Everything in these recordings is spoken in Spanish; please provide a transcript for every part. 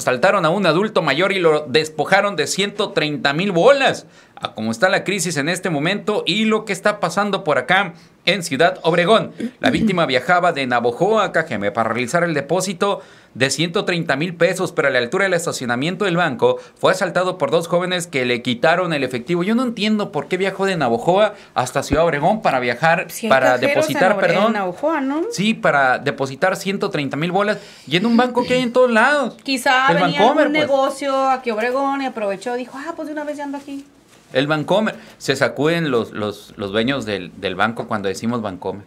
saltaron a un adulto mayor y lo despojaron de 130 mil bolas a cómo está la crisis en este momento y lo que está pasando por acá en Ciudad Obregón. La víctima viajaba de Navojoa a Cajeme para realizar el depósito de 130 mil pesos, pero a la altura del estacionamiento del banco fue asaltado por dos jóvenes que le quitaron el efectivo. Yo no entiendo por qué viajó de Navojoa hasta Ciudad Obregón para viajar, pues para depositar, perdón. Sí, para depositar 130 mil bolas y en un banco que hay en todos lados. Quizá venía un pues. negocio aquí Obregón y aprovechó, dijo, ah, pues de una vez ya ando aquí. El Bancomer. Se sacuden los, los, los dueños del, banco cuando decimos Bancomer.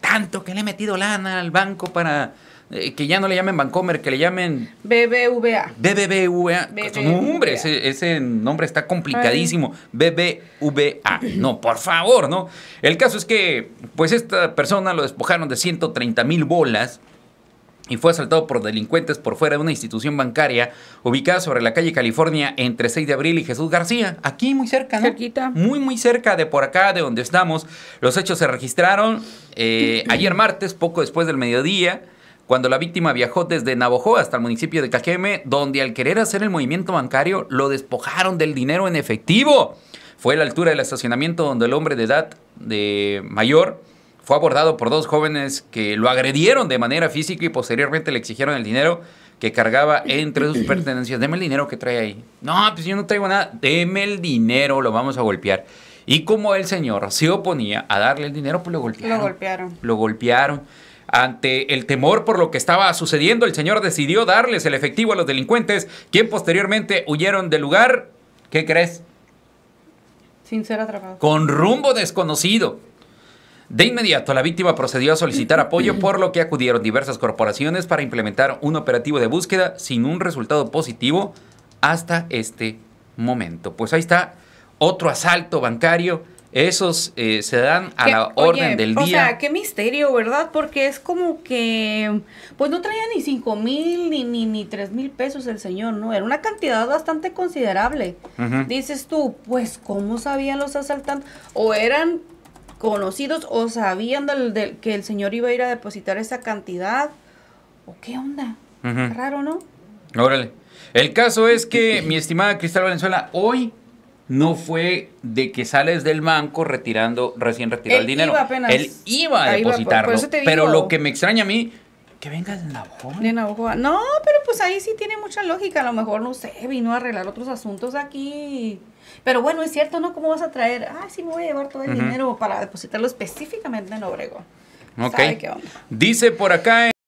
Tanto que le he metido lana al banco para eh, que ya no le llamen Bancomer, que le llamen... BBVA. BBVA. Hombre, ese, nombre está complicadísimo. BBVA. No, por favor, ¿no? El caso es que, pues esta persona lo despojaron de 130 mil bolas y fue asaltado por delincuentes por fuera de una institución bancaria ubicada sobre la calle California entre 6 de abril y Jesús García, aquí muy cerca, ¿no? Muy, muy cerca de por acá, de donde estamos. Los hechos se registraron eh, ayer martes, poco después del mediodía cuando la víctima viajó desde Navojoa hasta el municipio de Cajeme, donde al querer hacer el movimiento bancario lo despojaron del dinero en efectivo. Fue a la altura del estacionamiento donde el hombre de edad de mayor fue abordado por dos jóvenes que lo agredieron de manera física y posteriormente le exigieron el dinero que cargaba entre sus pertenencias. Deme el dinero que trae ahí. No, pues yo no traigo nada. Deme el dinero, lo vamos a golpear. Y como el señor se oponía a darle el dinero, pues lo golpearon. Lo golpearon. Lo golpearon. Ante el temor por lo que estaba sucediendo, el señor decidió darles el efectivo a los delincuentes, quien posteriormente huyeron del lugar. ¿Qué crees? Sin ser atrapado Con rumbo desconocido. De inmediato, la víctima procedió a solicitar apoyo, por lo que acudieron diversas corporaciones para implementar un operativo de búsqueda sin un resultado positivo hasta este momento. Pues ahí está otro asalto bancario. Esos eh, se dan a la orden del día. O sea, qué misterio, ¿verdad? Porque es como que, pues no traía ni cinco mil ni, ni, mil pesos el señor, ¿no? Era una cantidad bastante considerable. Dices tú, pues, ¿cómo sabían los asaltantes? O eran conocidos o sabían del, que el señor iba a ir a depositar esa cantidad. ¿O qué onda? Raro, ¿no? Órale. El caso es que mi estimada Cristal Valenzuela, hoy no fue de que sales del banco retirando, recién retirado el dinero. Él iba a depositarlo. pero lo que me extraña a mí que venga de Navajoa. De Navajoa. No, pero pues ahí sí tiene mucha lógica. A lo mejor, no sé, vino a arreglar otros asuntos aquí. Pero bueno, es cierto, ¿no? ¿Cómo vas a traer? Ah, sí, me voy a llevar todo el dinero para depositarlo específicamente en Obrego. Ok. Dice por acá. en...